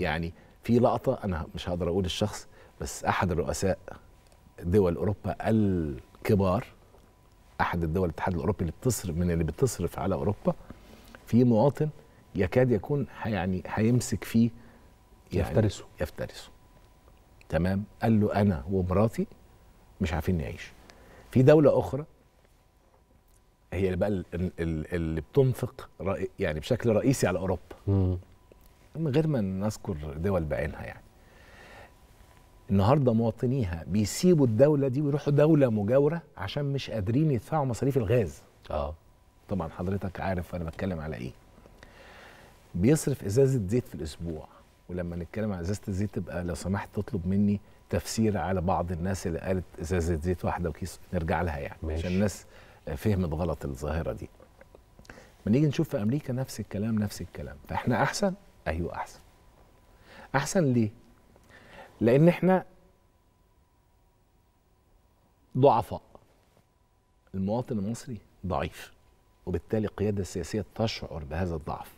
يعني في لقطه انا مش هقدر اقول الشخص بس احد الرؤساء دول اوروبا الكبار احد الدول الاتحاد الاوروبي اللي بتصرف من اللي بتصرف على اوروبا في مواطن يكاد يكون يعني هيمسك فيه يعني يفترسه يفترسه تمام قال له انا ومراتي مش عارفين نعيش في دوله اخرى هي اللي بقى اللي بتنفق يعني بشكل رئيسي على اوروبا من غير ما نذكر دول بعينها يعني النهارده مواطنيها بيسيبوا الدوله دي ويروحوا دوله مجاوره عشان مش قادرين يدفعوا مصاريف الغاز اه طبعا حضرتك عارف انا بتكلم على ايه بيصرف ازازه زيت في الاسبوع ولما نتكلم عن ازازه الزيت تبقى لو سمحت تطلب مني تفسير على بعض الناس اللي قالت ازازه زيت واحده وكيس نرجع لها يعني ماشي. عشان الناس فهمت غلط الظاهره دي لما نيجي نشوف في امريكا نفس الكلام نفس الكلام فاحنا احسن ايوه احسن احسن ليه لان احنا ضعفاء المواطن المصري ضعيف وبالتالي القياده السياسيه تشعر بهذا الضعف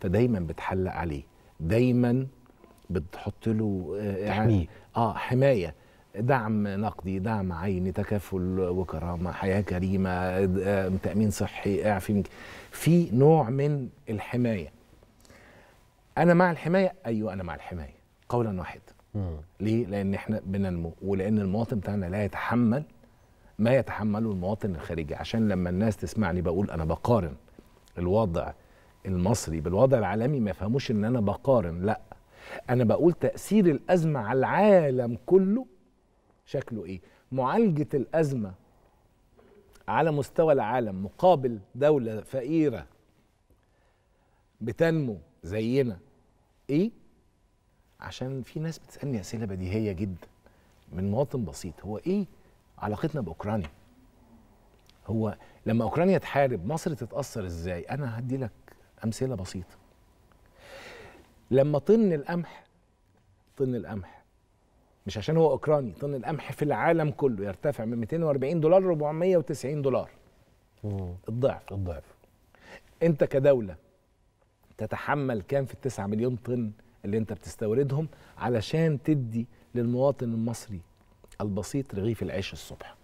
فدايما بتحلق عليه دايما بتحط له آه، تحميه اه حمايه دعم نقدي دعم عيني تكافل وكرامه حياه كريمه آه، آه، تامين صحي اعفي في نوع من الحمايه انا مع الحمايه ايوه انا مع الحمايه قولا واحدا ليه لان احنا بننمو ولان المواطن بتاعنا لا يتحمل ما يتحمله المواطن الخارجي عشان لما الناس تسمعني بقول انا بقارن الوضع المصري بالوضع العالمي ما يفهموش ان انا بقارن لا انا بقول تاثير الازمه على العالم كله شكله ايه معالجه الازمه على مستوى العالم مقابل دوله فقيره بتنمو زينا ايه عشان في ناس بتسالني اسئله بديهيه جدا من مواطن بسيط هو ايه علاقتنا باوكرانيا هو لما اوكرانيا تحارب مصر تتاثر ازاي انا هدي لك امثله بسيطه لما طن القمح طن القمح مش عشان هو اوكراني طن القمح في العالم كله يرتفع من 240 دولار ل 490 دولار الضعف الضعف انت كدوله تتحمل كام في التسعة مليون طن اللي انت بتستوردهم علشان تدي للمواطن المصري البسيط رغيف العيش الصبح